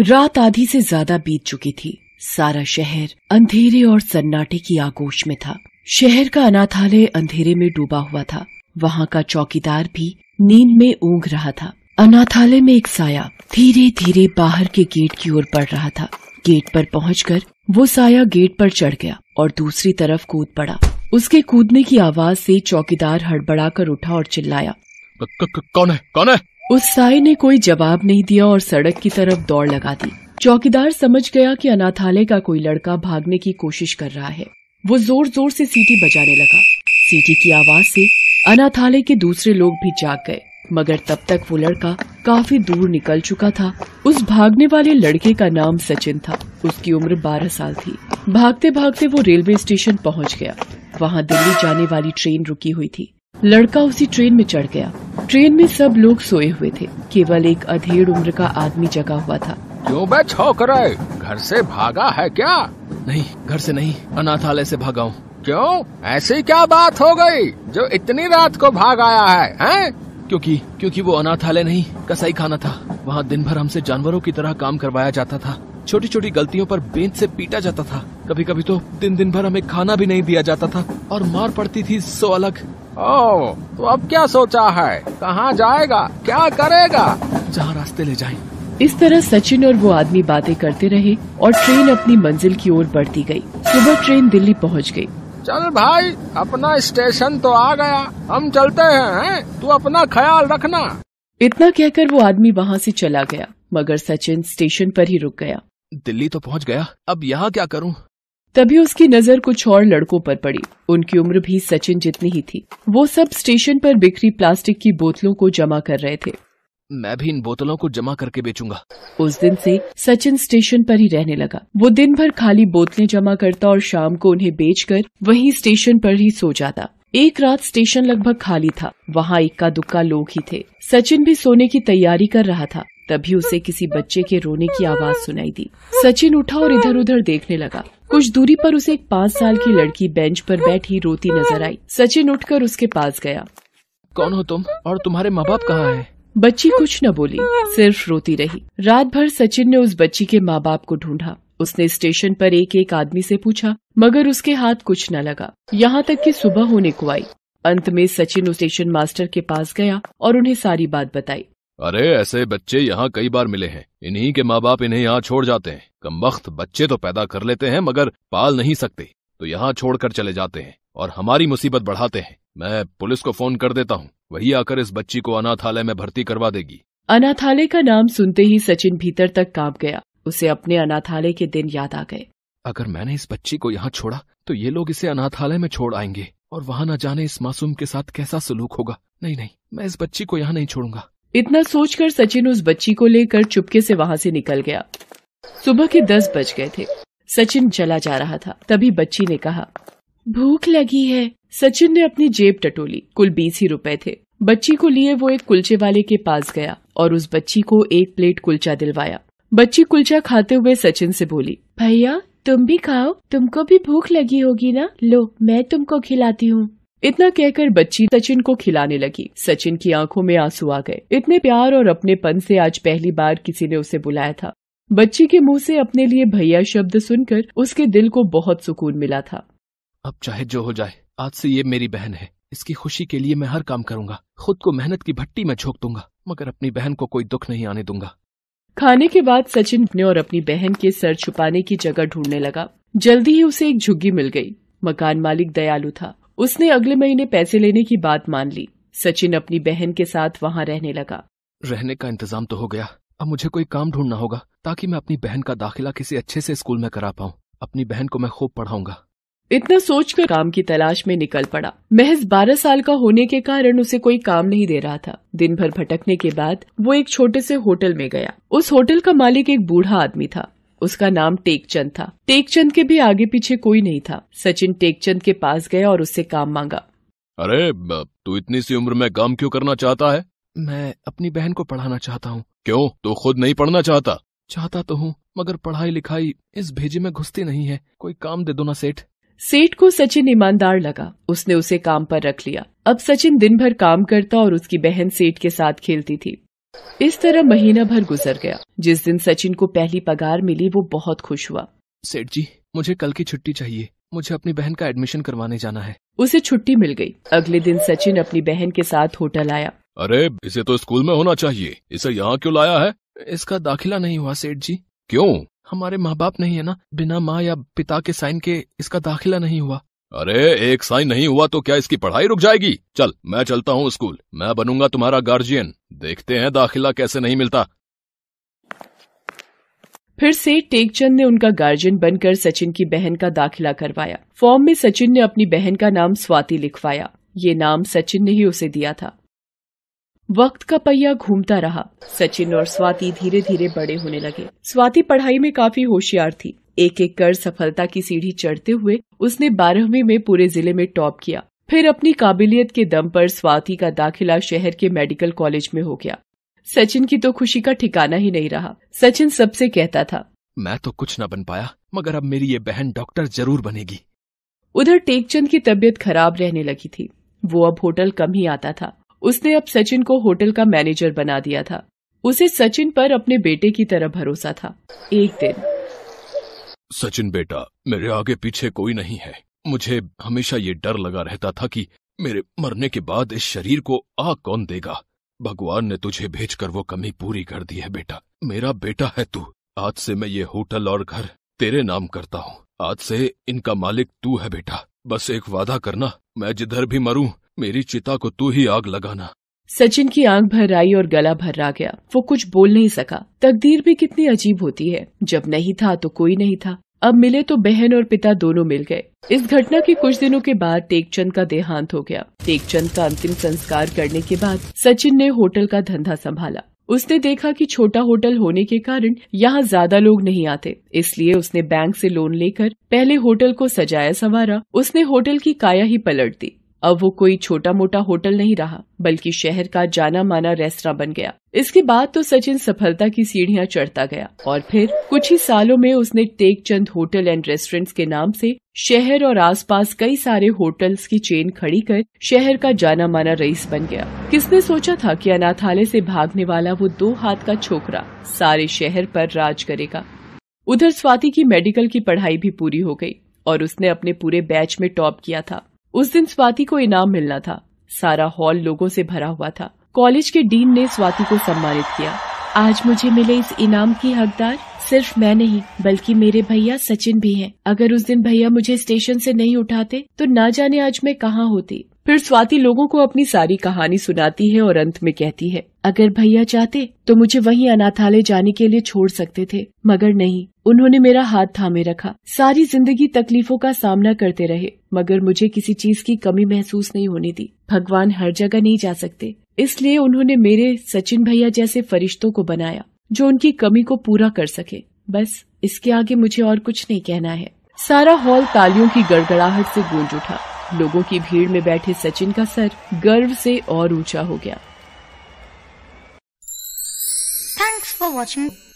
रात आधी से ज्यादा बीत चुकी थी सारा शहर अंधेरे और सन्नाटे की आगोश में था शहर का अनाथालय अंधेरे में डूबा हुआ था वहाँ का चौकीदार भी नींद में ऊँग रहा था अनाथालय में एक साया धीरे धीरे बाहर के गेट की ओर बढ़ रहा था गेट पर पहुंचकर वो साया गेट पर चढ़ गया और दूसरी तरफ कूद पड़ा उसके कूदने की आवाज से चौकीदार हड़बड़ाकर उठा और चिल्लाया कौन है कौन है उस साय ने कोई जवाब नहीं दिया और सड़क की तरफ दौड़ लगा दी चौकीदार समझ गया कि अनाथालय का कोई लड़का भागने की कोशिश कर रहा है वो जोर जोर से सीटी बजाने लगा सीटी की आवाज से अनाथालय के दूसरे लोग भी जाग गए मगर तब तक वो लड़का काफी दूर निकल चुका था उस भागने वाले लड़के का नाम सचिन था उसकी उम्र बारह साल थी भागते भागते वो रेलवे स्टेशन पहुंच गया वहाँ दिल्ली जाने वाली ट्रेन रुकी हुई थी लड़का उसी ट्रेन में चढ़ गया ट्रेन में सब लोग सोए हुए थे केवल एक अधेड़ उम्र का आदमी जगा हुआ था क्यों बे छोकरे घर से भागा है क्या नहीं घर से नहीं अनाथालय से भागा हूँ क्यों ऐसी क्या बात हो गई जो इतनी रात को भाग आया है है? क्योंकि क्योंकि वो अनाथालय नहीं कसाई खाना था वहाँ दिन भर हमसे जानवरों की तरह काम करवाया जाता था छोटी छोटी गलतियों पर बेंच से पीटा जाता था कभी कभी तो दिन दिन भर हमें खाना भी नहीं दिया जाता था और मार पड़ती थी सो अलग ओ, तो अब क्या सोचा है कहाँ जाएगा क्या करेगा जहाँ रास्ते ले जाए इस तरह सचिन और वो आदमी बातें करते रहे और ट्रेन अपनी मंजिल की ओर बढ़ती गई। सुबह ट्रेन दिल्ली पहुंच गई। चल भाई अपना स्टेशन तो आ गया हम चलते हैं है? तू अपना ख्याल रखना इतना कहकर वो आदमी वहाँ से चला गया मगर सचिन स्टेशन पर ही रुक गया दिल्ली तो पहुँच गया अब यहाँ क्या करूँ तभी उसकी नजर कुछ और लड़कों पर पड़ी उनकी उम्र भी सचिन जितनी ही थी वो सब स्टेशन पर बिखरी प्लास्टिक की बोतलों को जमा कर रहे थे मैं भी इन बोतलों को जमा करके बेचूंगा उस दिन से सचिन स्टेशन पर ही रहने लगा वो दिन भर खाली बोतलें जमा करता और शाम को उन्हें बेचकर वहीं स्टेशन पर ही सो जाता एक रात स्टेशन लगभग खाली था वहाँ इक्का दुक्का लोग ही थे सचिन भी सोने की तैयारी कर रहा था तभी उसे किसी बच्चे के रोने की आवाज सुनाई दी सचिन उठा और इधर उधर देखने लगा कुछ दूरी पर उसे एक पाँच साल की लड़की बेंच पर बैठी रोती नजर आई सचिन उठकर उसके पास गया कौन हो तुम और तुम्हारे माँ बाप कहाँ है बच्ची कुछ न बोली सिर्फ रोती रही रात भर सचिन ने उस बच्ची के माँ बाप को ढूंढा उसने स्टेशन पर एक एक आदमी से पूछा मगर उसके हाथ कुछ न लगा यहाँ तक कि सुबह होने को आई अंत में सचिन स्टेशन मास्टर के पास गया और उन्हें सारी बात बताई अरे ऐसे बच्चे यहाँ कई बार मिले हैं इन्हीं के माँ बाप इन्हें यहाँ छोड़ जाते हैं वक्त बच्चे तो पैदा कर लेते हैं मगर पाल नहीं सकते तो यहाँ छोड़कर चले जाते हैं और हमारी मुसीबत बढ़ाते हैं मैं पुलिस को फोन कर देता हूँ वही आकर इस बच्ची को अनाथालय में भर्ती करवा देगी अनाथालय का नाम सुनते ही सचिन भीतर तक काप गया उसे अपने अनाथालय के दिन याद आ गए अगर मैंने इस बच्ची को यहाँ छोड़ा तो ये लोग इसे अनाथालय में छोड़ आएंगे और वहाँ न जाने इस मासूम के साथ कैसा सलूक होगा नहीं नहीं मैं इस बच्ची को यहाँ नहीं छोड़ूंगा इतना सोचकर सचिन उस बच्ची को लेकर चुपके से वहां से निकल गया सुबह के दस बज गए थे सचिन चला जा रहा था तभी बच्ची ने कहा भूख लगी है सचिन ने अपनी जेब टटोली कुल बीस ही रुपए थे बच्ची को लिए वो एक कुलचे वाले के पास गया और उस बच्ची को एक प्लेट कुलचा दिलवाया बच्ची कुलचा खाते हुए सचिन से बोली भैया तुम भी खाओ तुमको भी भूख लगी होगी ना लो मैं तुमको खिलाती हूँ इतना कहकर बच्ची सचिन को खिलाने लगी सचिन की आंखों में आंसू आ गए इतने प्यार और अपने पन से आज पहली बार किसी ने उसे बुलाया था बच्ची के मुंह से अपने लिए भैया शब्द सुनकर उसके दिल को बहुत सुकून मिला था अब चाहे जो हो जाए आज से ये मेरी बहन है इसकी खुशी के लिए मैं हर काम करूंगा खुद को मेहनत की भट्टी में झोंक दूंगा मगर अपनी बहन को कोई दुख नहीं आने दूंगा खाने के बाद सचिन अपने और अपनी बहन के सर छुपाने की जगह ढूंढने लगा जल्दी ही उसे एक झुग्गी मिल गई मकान मालिक दयालु था उसने अगले महीने पैसे लेने की बात मान ली सचिन अपनी बहन के साथ वहाँ रहने लगा रहने का इंतजाम तो हो गया अब मुझे कोई काम ढूंढना होगा ताकि मैं अपनी बहन का दाखिला किसी अच्छे से स्कूल में करा पाऊँ अपनी बहन को मैं खूब पढ़ाऊंगा इतना सोचकर काम की तलाश में निकल पड़ा महज बारह साल का होने के कारण उसे कोई काम नहीं दे रहा था दिन भर भटकने के बाद वो एक छोटे से होटल में गया उस होटल का मालिक एक बूढ़ा आदमी था उसका नाम टेकचंद था टेकचंद के भी आगे पीछे कोई नहीं था सचिन टेकचंद के पास गए और उससे काम मांगा अरे तू इतनी सी उम्र में काम क्यों करना चाहता है मैं अपनी बहन को पढ़ाना चाहता हूँ क्यों तू खुद नहीं पढ़ना चाहता चाहता तो हूँ मगर पढ़ाई लिखाई इस भेजे में घुसती नहीं है कोई काम दे दो ना सेठ सेठ को सचिन ईमानदार लगा उसने उसे काम पर रख लिया अब सचिन दिन भर काम करता और उसकी बहन सेठ के साथ खेलती थी इस तरह महीना भर गुजर गया जिस दिन सचिन को पहली पगार मिली वो बहुत खुश हुआ सेठ जी मुझे कल की छुट्टी चाहिए मुझे अपनी बहन का एडमिशन करवाने जाना है उसे छुट्टी मिल गई अगले दिन सचिन अपनी बहन के साथ होटल आया अरे इसे तो स्कूल में होना चाहिए इसे यहाँ क्यों लाया है इसका दाखिला नहीं हुआ सेठ जी क्यों हमारे माँ बाप नहीं है ना बिना माँ या पिता के साइन के इसका दाखिला नहीं हुआ अरे एक साइन नहीं हुआ तो क्या इसकी पढ़ाई रुक जाएगी चल मैं चलता हूँ स्कूल मैं बनूंगा तुम्हारा गार्जियन देखते हैं दाखिला कैसे नहीं मिलता फिर से टेकचंद ने उनका गार्जियन बनकर सचिन की बहन का दाखिला करवाया फॉर्म में सचिन ने अपनी बहन का नाम स्वाति लिखवाया ये नाम सचिन ने ही उसे दिया था वक्त का पहिया घूमता रहा सचिन और स्वाति धीरे धीरे बड़े होने लगे स्वाति पढ़ाई में काफी होशियार थी एक एक कर सफलता की सीढ़ी चढ़ते हुए उसने बारहवीं में पूरे जिले में टॉप किया फिर अपनी काबिलियत के दम पर स्वाति का दाखिला शहर के मेडिकल कॉलेज में हो गया सचिन की तो खुशी का ठिकाना ही नहीं रहा सचिन सबसे कहता था मैं तो कुछ न बन पाया मगर अब मेरी ये बहन डॉक्टर जरूर बनेगी उधर टेकचंद की तबीयत खराब रहने लगी थी वो अब होटल कम ही आता था उसने अब सचिन को होटल का मैनेजर बना दिया था उसे सचिन पर अपने बेटे की तरह भरोसा था एक दिन सचिन बेटा मेरे आगे पीछे कोई नहीं है मुझे हमेशा ये डर लगा रहता था कि मेरे मरने के बाद इस शरीर को आग कौन देगा भगवान ने तुझे भेजकर वो कमी पूरी कर दी है बेटा मेरा बेटा है तू आज से मैं ये होटल और घर तेरे नाम करता हूँ आज से इनका मालिक तू है बेटा बस एक वादा करना मैं जिधर भी मरूं मेरी चिता को तू ही आग लगाना सचिन की आंख भर आई और गला भर आ गया वो कुछ बोल नहीं सका तकदीर भी कितनी अजीब होती है जब नहीं था तो कोई नहीं था अब मिले तो बहन और पिता दोनों मिल गए इस घटना के कुछ दिनों के बाद टेकचंद का देहांत हो गया टेकचंद का अंतिम संस्कार करने के बाद सचिन ने होटल का धंधा संभाला उसने देखा कि छोटा होटल होने के कारण यहाँ ज्यादा लोग नहीं आते इसलिए उसने बैंक से लोन लेकर पहले होटल को सजाया संवारा उसने होटल की काया ही पलट दी अब वो कोई छोटा मोटा होटल नहीं रहा बल्कि शहर का जाना माना रेस्तरा बन गया इसके बाद तो सचिन सफलता की सीढ़ियां चढ़ता गया और फिर कुछ ही सालों में उसने Tek Chand hotel and restaurants के नाम से शहर और आसपास कई सारे होटल्स की चेन खड़ी कर शहर का जाना माना रईस बन गया किसने सोचा था कि अनाथालय से भागने वाला वो दो हाथ का छोकरा सारे शहर पर राज करेगा उधर स्वाति की मेडिकल की पढ़ाई भी पूरी हो गई और उसने अपने पूरे बैच में टॉप किया था उस दिन स्वाति को इनाम मिलना था सारा हॉल लोगों से भरा हुआ था कॉलेज के डीन ने स्वाति को सम्मानित किया आज मुझे मिले इस इनाम की हकदार सिर्फ मैं नहीं बल्कि मेरे भैया सचिन भी हैं। अगर उस दिन भैया मुझे स्टेशन से नहीं उठाते तो ना जाने आज मैं कहाँ होती फिर स्वाति लोगों को अपनी सारी कहानी सुनाती है और अंत में कहती है अगर भैया चाहते तो मुझे वहीं अनाथालय जाने के लिए छोड़ सकते थे मगर नहीं उन्होंने मेरा हाथ थामे रखा सारी जिंदगी तकलीफों का सामना करते रहे मगर मुझे किसी चीज की कमी महसूस नहीं होने दी भगवान हर जगह नहीं जा सकते इसलिए उन्होंने मेरे सचिन भैया जैसे फरिश्तों को बनाया जो उनकी कमी को पूरा कर सके बस इसके आगे मुझे और कुछ नहीं कहना है सारा हॉल तालियों की गड़गड़ाहट से गूंज उठा लोगों की भीड़ में बैठे सचिन का सर गर्व से और ऊंचा हो गया थैंक्स फॉर वॉचिंग